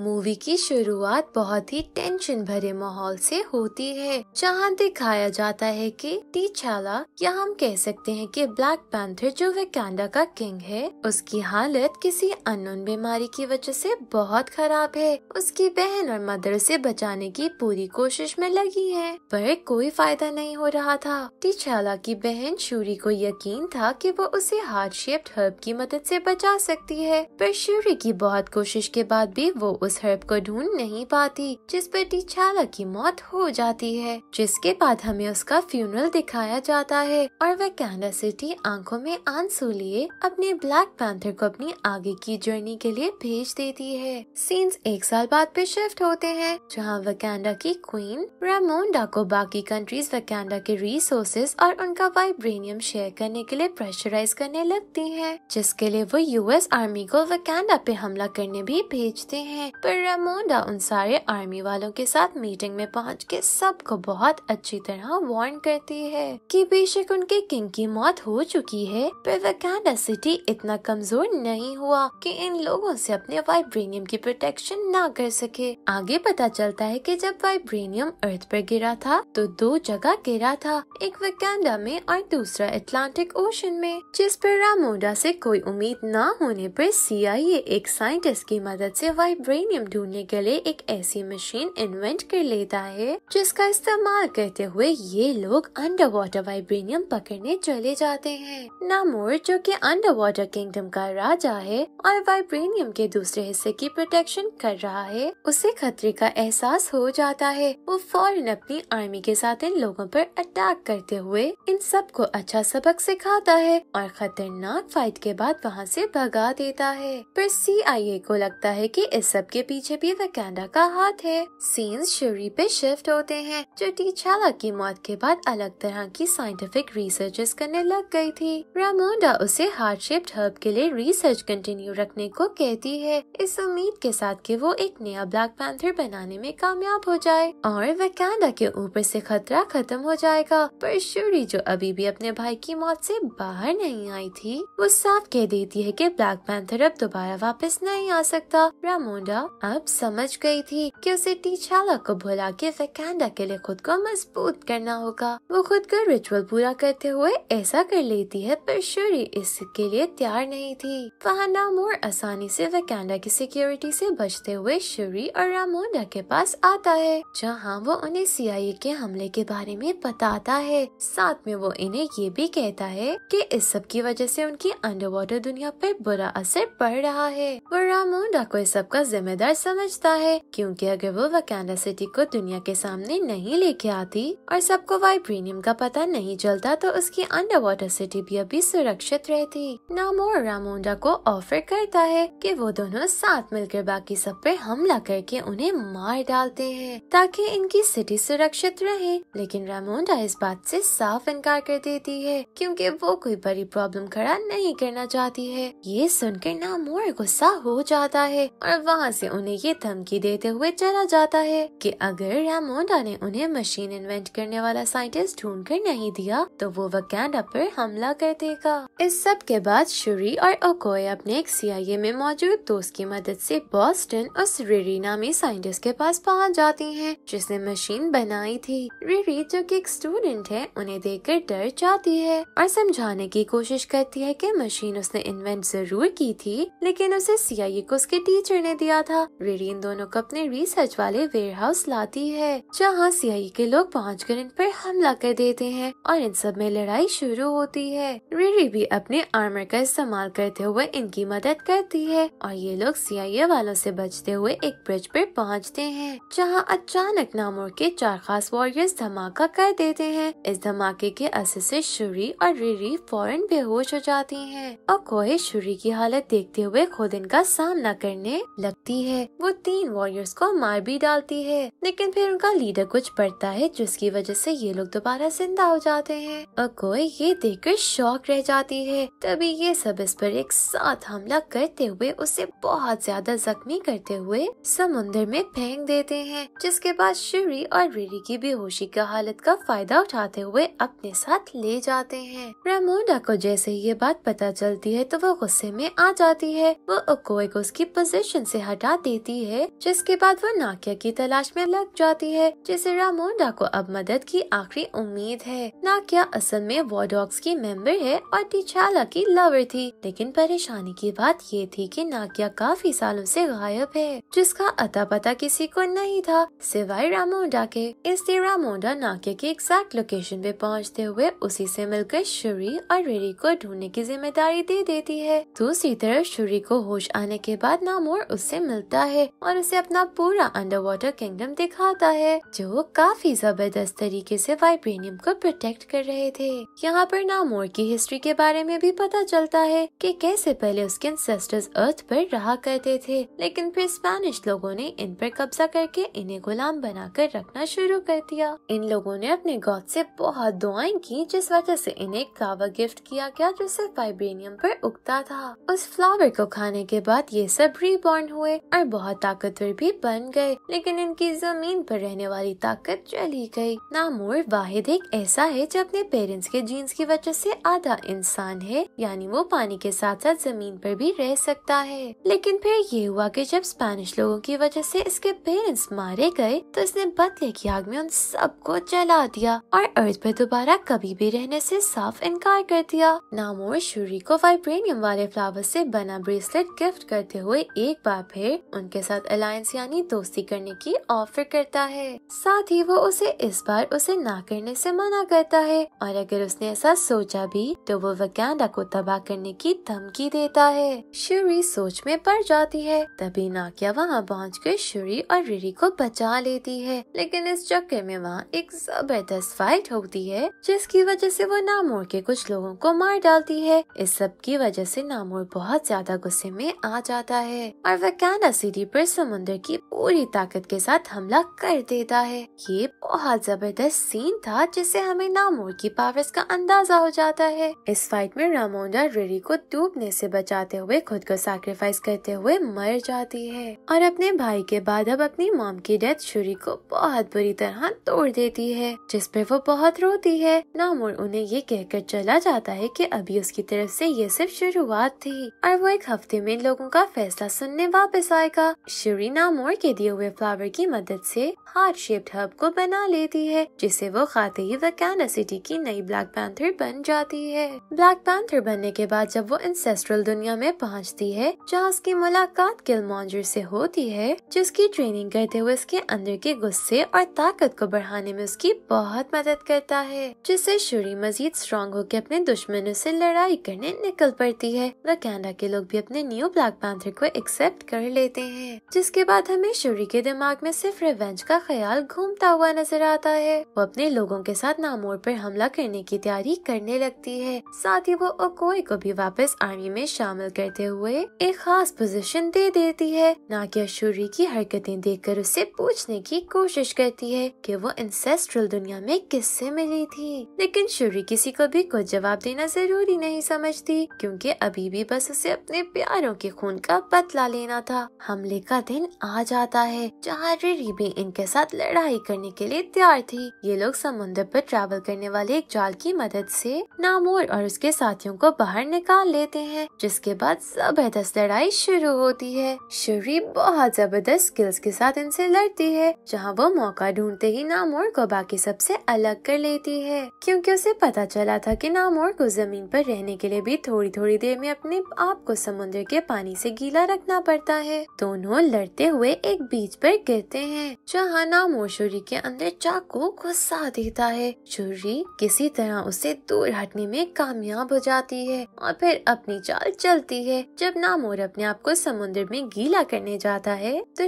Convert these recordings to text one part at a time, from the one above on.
movie की शुरुआत बहुत ही टेंशन भरे माहौल से होती है जहाँ दिखाया जाता है कि छाला या हम कह सकते हैं कि ब्लैक पैंथर जो कैंडा का किंग है उसकी हालत किसी अनोन बीमारी की वजह से बहुत खराब है उसकी बहन और मदर से बचाने की पूरी कोशिश में लगी है पर कोई फायदा नहीं हो रहा था टी छाला की बहन शूरी को यकीन था की वो उसे हार्ट शेप्ड हर्ब की मदद ऐसी बचा सकती है पर शूरी की बहुत कोशिश के बाद भी वो उस हर्ब को ढूंढ नहीं पाती जिस पर टीचाला की मौत हो जाती है जिसके बाद हमें उसका फ्यूनरल दिखाया जाता है और वह कैनडा सिटी आंखों में आंसू लिए अपने ब्लैक पैंथर को अपनी आगे की जर्नी के लिए भेज देती है सीन्स एक साल बाद पे शिफ्ट होते हैं जहाँ वकैंडा की क्वीन रामोंडा को बाकी कंट्रीज वकैंडा के रिसोर्सेज और उनका वाइब्रेनियम शेयर करने के लिए प्रेशराइज करने लगती है जिसके लिए वो यूएस आर्मी को वकैंडा पे हमला करने भी भेजते हैं पर रेमोंडा उन सारे आर्मी वालों के साथ मीटिंग में पहुंच के सबको बहुत अच्छी तरह वार्न करती है कि बेशक उनके किंग की मौत हो चुकी है पर वकाना सिटी इतना कमजोर नहीं हुआ कि इन लोगों से अपने वाइब्रेनियम की प्रोटेक्शन ना कर सके आगे पता चलता है कि जब वाइब्रेनियम अर्थ पर गिरा था तो दो जगह गिरा था एक वकांडा में और दूसरा अटलांटिक ओशन में जिस पर रामोडा से कोई उम्मीद न होने पर ए एक साइंटिस्ट की मदद से वाइब्रेन यूरेनियम ढूंढने के लिए एक ऐसी मशीन इन्वेंट कर लेता है जिसका इस्तेमाल करते हुए ये लोग अंडर वाटर वाइब्रेनियम पकड़ने चले जाते हैं नामोर जो कि अंडर वाटर किंगडम का राजा है और वाइब्रेनियम के दूसरे हिस्से की प्रोटेक्शन कर रहा है उसे खतरे का एहसास हो जाता है वो फौरन अपनी आर्मी के साथ इन लोगों पर अटैक करते हुए इन सबको अच्छा सबक सिखाता है और खतरनाक फाइट के बाद वहाँ से भगा देता है पर सी को लगता है कि इस सब सबके पीछे भी वैकेंडा का हाथ है सीन्स शरीर पे शिफ्ट होते हैं जो टीचाला की मौत के बाद अलग तरह की साइंटिफिक रिसर्चेस करने लग गई थी रामोंडा उसे हार्ट शेप्ड हर्ब के लिए रिसर्च कंटिन्यू रखने को कहती है इस उम्मीद के साथ कि वो एक नया ब्लैक पैंथर बनाने में कामयाब हो जाए और वैकेंडा के ऊपर ऐसी खतरा खत्म हो जाएगा पर शूरी जो अभी भी अपने भाई की मौत ऐसी बाहर नहीं आई थी वो साफ कह देती है की ब्लैक पैंथर अब दोबारा वापस नहीं आ सकता रामोंडा माता अब समझ गई थी कि उसे टीचाला को भुला के वैकेंडा के लिए खुद को मजबूत करना होगा वो खुद का रिचुअल पूरा करते हुए ऐसा कर लेती है पर शुरी इसके लिए तैयार नहीं थी वहाँ नामोर आसानी से वैकेंडा की सिक्योरिटी से बचते हुए शुरी और रामोडा के पास आता है जहाँ वो उन्हें सीआईए के हमले के बारे में बताता है साथ में वो इन्हें ये भी कहता है की इस सब की वजह ऐसी उनकी अंडर दुनिया पर बुरा असर पड़ रहा है वो रामोडा को इस सब का जिम्मे जिम्मेदार समझता है क्योंकि अगर वो वकाना सिटी को दुनिया के सामने नहीं लेके आती और सबको वाइब्रेनियम का पता नहीं चलता तो उसकी अंडर वाटर सिटी भी अभी सुरक्षित रहती नामोर रामोंडा को ऑफर करता है कि वो दोनों साथ मिलकर बाकी सब पे हमला करके उन्हें मार डालते हैं ताकि इनकी सिटी सुरक्षित रहे लेकिन रामोंडा इस बात से साफ इनकार कर देती है क्योंकि वो कोई बड़ी प्रॉब्लम खड़ा नहीं करना चाहती है ये सुनकर नामोर गुस्सा हो जाता है और वहाँ से उन्हें ये धमकी देते हुए चला जाता है कि अगर रैमोंडा ने उन्हें मशीन इन्वेंट करने वाला साइंटिस्ट ढूंढ कर नहीं दिया तो वो वकैंडा पर हमला कर देगा इस सब के बाद शुरी और ओकोए अपने एक सीआईए में मौजूद दोस्त की मदद से बॉस्टन उस रेरी नामी साइंटिस्ट के पास पहुंच जाती हैं जिसने मशीन बनाई थी रेरी जो कि एक स्टूडेंट है उन्हें देखकर डर जाती है और समझाने की कोशिश करती है की मशीन उसने इन्वेंट जरूर की थी लेकिन उसे सीआईए को उसके टीचर ने दिया था रेरी इन दोनों को अपने रिसर्च वाले वेयर हाउस लाती है जहाँ सियाही e के लोग पहुँच कर इन पर हमला कर देते हैं और इन सब में लड़ाई शुरू होती है रेरी भी अपने आर्मर का इस्तेमाल करते हुए इनकी मदद करती है और ये लोग सियाई e वालों से बचते हुए एक ब्रिज पर पहुँचते हैं जहाँ अचानक नामोर के चार खास वॉरियर्स धमाका कर देते हैं इस धमाके के असर से शुरी और रेरी फौरन बेहोश हो जाती है और कोहे शुरी की हालत देखते हुए खुद इनका सामना करने लगती होती है वो तीन वॉरियर्स को मार भी डालती है लेकिन फिर उनका लीडर कुछ पड़ता है जिसकी वजह से ये लोग दोबारा जिंदा हो जाते हैं और कोई ये कर शौक रह जाती है तभी ये सब इस पर एक साथ हमला करते हुए उसे बहुत ज्यादा जख्मी करते हुए समुन्द्र में फेंक देते हैं जिसके बाद शिवरी और रेरी की बेहोशी का हालत का फायदा उठाते हुए अपने साथ ले जाते हैं रामोडा को जैसे ये बात पता चलती है तो वो गुस्से में आ जाती है वो ओकोए को उसकी पोजीशन से हटा धमका देती है जिसके बाद वो नाकिया की तलाश में लग जाती है जिसे रामोंडा को अब मदद की आखिरी उम्मीद है नाकिया असल में वॉडॉक्स की मेंबर है और टिचाला की लवर थी लेकिन परेशानी की बात ये थी कि नाकिया काफी सालों से गायब है जिसका अता पता किसी को नहीं था सिवाय रामोंडा के इसलिए रामोंडा नाकिया के एग्जैक्ट लोकेशन पे पहुँचते हुए उसी से मिलकर शुरी और रेरी को ढूंढने की जिम्मेदारी दे देती है दूसरी तरफ शुरी को होश आने के बाद नामोर उससे मिलता है और उसे अपना पूरा अंडर वाटर किंगडम दिखाता है जो काफी जबरदस्त तरीके से वाइब्रेनियम को प्रोटेक्ट कर रहे थे यहाँ पर नामोर की हिस्ट्री के बारे में भी पता चलता है कि कैसे पहले उसके इंसेस्टर्स अर्थ पर रहा करते थे लेकिन फिर स्पेनिश लोगों ने इन पर कब्जा करके इन्हें गुलाम बनाकर रखना शुरू कर दिया इन लोगों ने अपने गौत से बहुत दुआएं की जिस वजह से इन्हें एक फ्लावर गिफ्ट किया गया जो सिर्फ वाइब्रेनियम पर उगता था उस फ्लावर को खाने के बाद ये सब रिबॉर्न हुए गए और बहुत ताकतवर भी बन गए लेकिन इनकी जमीन पर रहने वाली ताकत चली गई नामोर वाहिद एक ऐसा है जो अपने पेरेंट्स के जीन्स की वजह से आधा इंसान है यानी वो पानी के साथ साथ जमीन पर भी रह सकता है लेकिन फिर ये हुआ कि जब स्पेनिश लोगों की वजह से इसके पेरेंट्स मारे गए तो इसने बदले की आग में उन सबको जला दिया और अर्थ पर दोबारा कभी भी रहने से साफ इनकार कर दिया नामोर शुरी को वाइब्रेनियम वाले फ्लावर से बना ब्रेसलेट गिफ्ट करते हुए एक बार फिर लिए उनके साथ अलायंस यानी दोस्ती करने की ऑफर करता है साथ ही वो उसे इस बार उसे ना करने से मना करता है और अगर उसने ऐसा सोचा भी तो वो वकैंडा को तबाह करने की धमकी देता है शुरी सोच में पड़ जाती है तभी नाकिया वहाँ पहुँच कर शुरी और रिरी को बचा लेती है लेकिन इस चक्कर में वहाँ एक जबरदस्त फाइट होती है जिसकी वजह से वो नामोर के कुछ लोगों को मार डालती है इस सब की वजह से नामोर बहुत ज्यादा गुस्से में आ जाता है और वकान तानासीरी पर समुंदर की पूरी ताकत के साथ हमला कर देता है ये बहुत जबरदस्त सीन था जिससे हमें नामोर की पावर्स का अंदाजा हो जाता है इस फाइट में रामोंडा रेरी को डूबने से बचाते हुए खुद को सैक्रिफाइस करते हुए मर जाती है और अपने भाई के बाद अब अपनी मॉम की डेथ शुरी को बहुत बुरी तरह तोड़ देती है जिसपे वो बहुत रोती है नामोर उन्हें ये कहकर चला जाता है की अभी उसकी तरफ ऐसी ये सिर्फ शुरुआत थी और वो एक हफ्ते में लोगों का फैसला सुनने वापस जायका शरीना मोर के दिए हुए फ्लावर की मदद से हार्ट शेप्ड हब को बना लेती है जिसे वो खाते ही वकाना सिटी की नई ब्लैक पैंथर बन जाती है ब्लैक पैंथर बनने के बाद जब वो इंसेस्ट्रल दुनिया में पहुंचती है जहाँ उसकी मुलाकात मॉन्जर से होती है जिसकी ट्रेनिंग करते हुए उसके अंदर के गुस्से और ताकत को बढ़ाने में उसकी बहुत मदद करता है जिससे शुरी मजीद स्ट्रॉन्ग होकर अपने दुश्मनों ऐसी लड़ाई करने निकल पड़ती है वकाना के लोग भी अपने न्यू ब्लैक पैंथर को एक्सेप्ट कर ले लेते हैं जिसके बाद हमें शोरी के दिमाग में सिर्फ रिवेंज का ख्याल घूमता हुआ नजर आता है वो अपने लोगों के साथ नामोर पर हमला करने की तैयारी करने लगती है साथ ही वो ओकोई को भी वापस आर्मी में शामिल करते हुए एक खास पोजीशन दे देती है की अशूरी की हरकतें देखकर उसे पूछने की कोशिश करती है कि वो इंसेस्ट्रल दुनिया में किससे मिली थी लेकिन शुरी किसी को भी कुछ जवाब देना जरूरी नहीं समझती क्योंकि अभी भी बस उसे अपने प्यारों के खून का बदला लेना था हमले का दिन आ जाता है जहाँ रिरी भी इनके साथ लड़ाई करने के लिए तैयार थी ये लोग समुद्र पर ट्रैवल करने वाले एक जाल की मदद से नामोर और उसके साथियों को बाहर निकाल लेते हैं जिसके बाद जबरदस्त लड़ाई शुरू होती है शुरी बहुत जबरदस्त स्किल्स के साथ इनसे लड़ती है जहाँ वो मौका ढूंढते ही नामोर को बाकी सबसे अलग कर लेती है क्योंकि उसे पता चला था की नामोर को जमीन पर रहने के लिए भी थोड़ी थोड़ी देर में अपने आप को समुद्र के पानी से गीला रखना पड़ता है दोनों लड़ते हुए एक बीच पर गिरते हैं जहानाम और के अंदर चाकू घुसा देता है शोरी किसी तरह उसे दूर हटने में कामयाब हो जाती है और फिर अपनी चाल चलती है जब नामोर अपने आप को समुद्र में गीला करने जाता है तो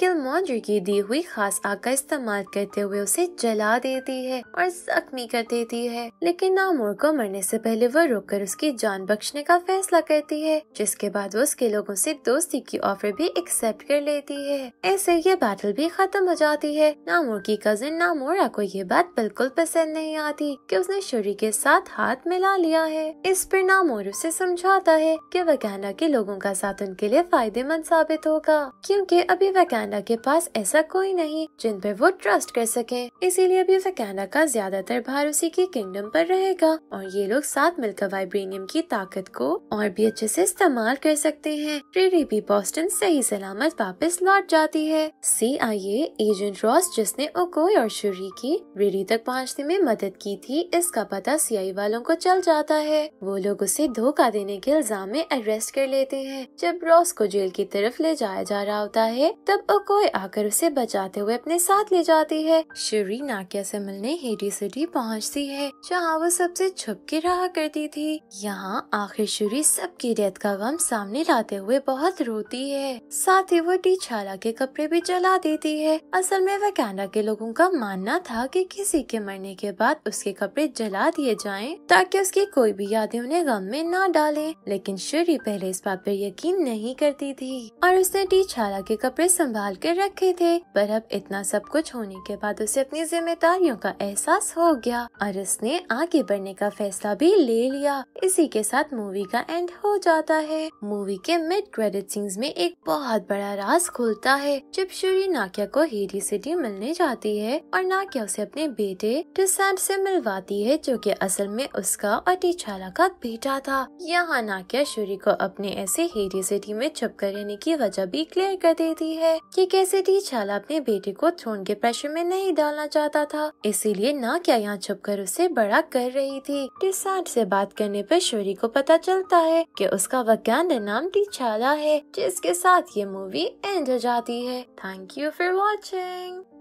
के मौज की दी हुई खास आग का इस्तेमाल करते हुए उसे जला देती है और जख्मी कर देती है लेकिन नामोर को मरने से पहले वह रोककर उसकी जान बख्शने का फैसला करती है जिसके बाद वो उसके लोगों से दोस्ती की ऑफर ऑफर भी एक्सेप्ट कर लेती है ऐसे ये बैटल भी खत्म हो जाती है नामोर की कजिन नामोरा को ये बात बिल्कुल पसंद नहीं आती कि उसने शुरी के साथ हाथ मिला लिया है इस पर नामोर उसे समझाता है कि वकैंडा के लोगों का साथ उनके लिए फायदेमंद साबित होगा क्योंकि अभी वकैंडा के पास ऐसा कोई नहीं जिन पर वो ट्रस्ट कर सके इसीलिए अभी वकैंडा का ज्यादातर भार उसी की किंगडम पर रहेगा और ये लोग साथ मिलकर वाइब्रेनियम की ताकत को और भी अच्छे से इस्तेमाल कर सकते हैं रेडी भी बॉस्टन सुन सही सलामत वापस लौट जाती है सी ए एजेंट रॉस जिसने ओकोई और शुरी की रेडी तक पहुंचने में मदद की थी इसका पता सीआई वालों को चल जाता है वो लोग उसे धोखा देने के इल्जाम में अरेस्ट कर लेते हैं जब रॉस को जेल की तरफ ले जाया जा रहा होता है तब ओकोई आकर उसे बचाते हुए अपने साथ ले जाती है शुरी नाकिया से मिलने हेडी सिटी पहुँचती है जहाँ वो सबसे छुप के रहा करती थी यहाँ आखिर शुरी सबकी डेथ का गम सामने लाते हुए बहुत रोती है है साथ ही वो टी छाला के कपड़े भी जला देती है असल में वह कैनरा के लोगों का मानना था कि किसी के मरने के बाद उसके कपड़े जला दिए जाएं ताकि उसकी कोई भी यादें उन्हें गम में ना डाले लेकिन शरी पहले इस बात पर यकीन नहीं करती थी और उसने टी छाला के कपड़े संभाल कर रखे थे पर अब इतना सब कुछ होने के बाद उसे अपनी जिम्मेदारियों का एहसास हो गया और उसने आगे बढ़ने का फैसला भी ले लिया इसी के साथ मूवी का एंड हो जाता है मूवी के मिड क्रेडिट सीन्स में एक एक बहुत बड़ा राज खुलता है जब शूरी नाकिया को हेरी सिटी मिलने जाती है और नाकिया उसे अपने बेटे टुसैंड से मिलवाती है जो कि असल में उसका और टीचाला का बेटा था यहाँ नाकिया शूरी को अपने ऐसे हेरी सिटी में छुप कर रहने की वजह भी क्लियर कर देती है कि कैसे टीचाला अपने बेटे को थ्रोन के प्रेशर में नहीं डालना चाहता था इसीलिए नाकिया यहाँ छुप कर उसे बड़ा कर रही थी टुसैंड से बात करने पर शुरी को पता चलता है कि उसका वज्ञान नाम टीचाला है जिसके साथ ये मूवी एंड हो जाती है थैंक यू फॉर वॉचिंग